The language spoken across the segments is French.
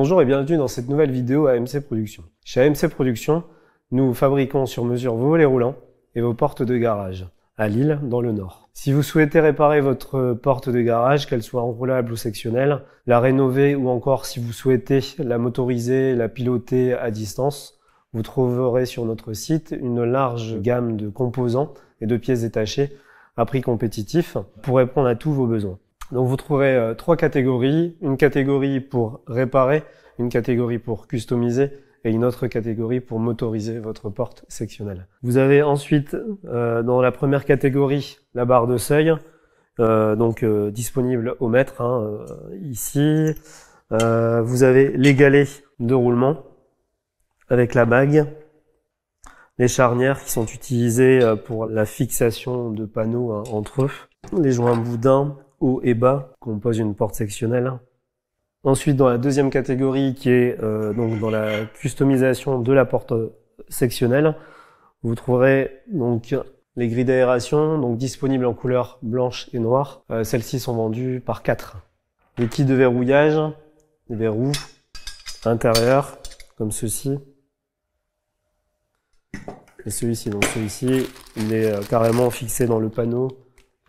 Bonjour et bienvenue dans cette nouvelle vidéo AMC Productions. Chez AMC Productions, nous fabriquons sur mesure vos volets roulants et vos portes de garage à Lille, dans le Nord. Si vous souhaitez réparer votre porte de garage, qu'elle soit enroulable ou sectionnelle, la rénover ou encore si vous souhaitez la motoriser, la piloter à distance, vous trouverez sur notre site une large gamme de composants et de pièces détachées à prix compétitif pour répondre à tous vos besoins. Donc vous trouverez euh, trois catégories, une catégorie pour réparer, une catégorie pour customiser et une autre catégorie pour motoriser votre porte sectionnelle. Vous avez ensuite euh, dans la première catégorie la barre de seuil, euh, donc disponible au maître. Hein, ici. vous avez les galets de roulement avec la bague, les charnières qui sont utilisées pour la fixation de panneaux hein, entre eux, les joints boudins, haut et bas pose une porte sectionnelle. Ensuite, dans la deuxième catégorie, qui est euh, donc dans la customisation de la porte sectionnelle, vous trouverez donc les grilles d'aération, donc disponibles en couleur blanche et noire. Euh, Celles-ci sont vendues par quatre. Les kits de verrouillage, les verrous intérieurs, comme ceci. Et celui-ci, donc celui-ci, il est euh, carrément fixé dans le panneau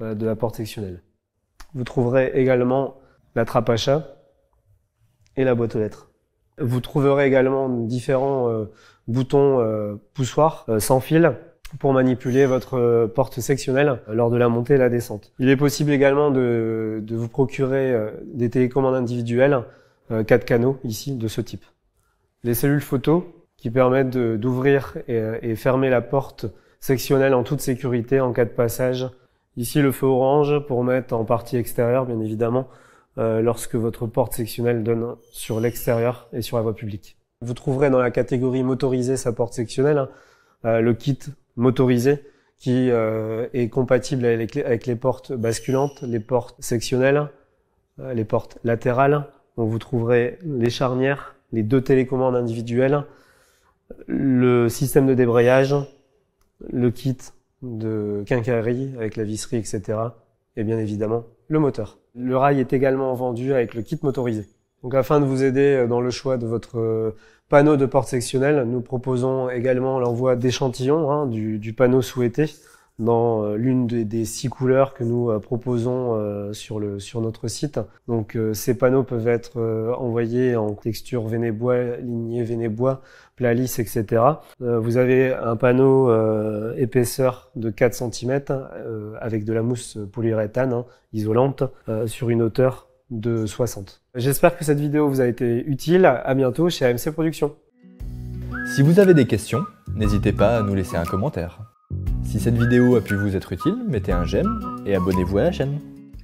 euh, de la porte sectionnelle. Vous trouverez également la trappe à chat et la boîte aux lettres. Vous trouverez également différents euh, boutons euh, poussoirs euh, sans fil pour manipuler votre porte sectionnelle lors de la montée et la descente. Il est possible également de, vous procurer des télécommandes individuelles, quatre canaux ici de ce type. Les cellules photo qui permettent d'ouvrir et fermer la porte sectionnelle en toute sécurité en cas de passage Ici, le feu orange pour mettre en partie extérieure, bien évidemment, euh, lorsque votre porte sectionnelle donne sur l'extérieur et sur la voie publique. Vous trouverez dans la catégorie motorisée sa porte sectionnelle hein, euh, le kit motorisé qui euh, est compatible avec les, portes basculantes, les portes sectionnelles, les portes latérales. Donc vous trouverez les charnières, les deux télécommandes individuelles, le système de débrayage, le kit de quincaillerie avec la visserie, etc. Et bien évidemment, le moteur. Le rail est également vendu avec le kit motorisé. Donc afin de vous aider euh, dans le choix de votre euh, panneau de porte sectionnelle, nous proposons également l'envoi d'échantillons hein, du panneau souhaité dans euh, l'une des, six couleurs que nous euh, proposons euh, sur, notre site. Donc ces panneaux peuvent être envoyés en texture vénébois, lignée vénébois, plat lisse, etc. vous avez un panneau épaisseur de 4 cm avec de la mousse polyuréthane hein, isolante sur une hauteur de 60. J'espère que cette vidéo vous a été utile. À bientôt chez AMC Productions. Si vous avez des questions, n'hésitez pas à nous laisser un commentaire. Si cette vidéo a pu vous être utile, mettez un j'aime et abonnez-vous à la chaîne.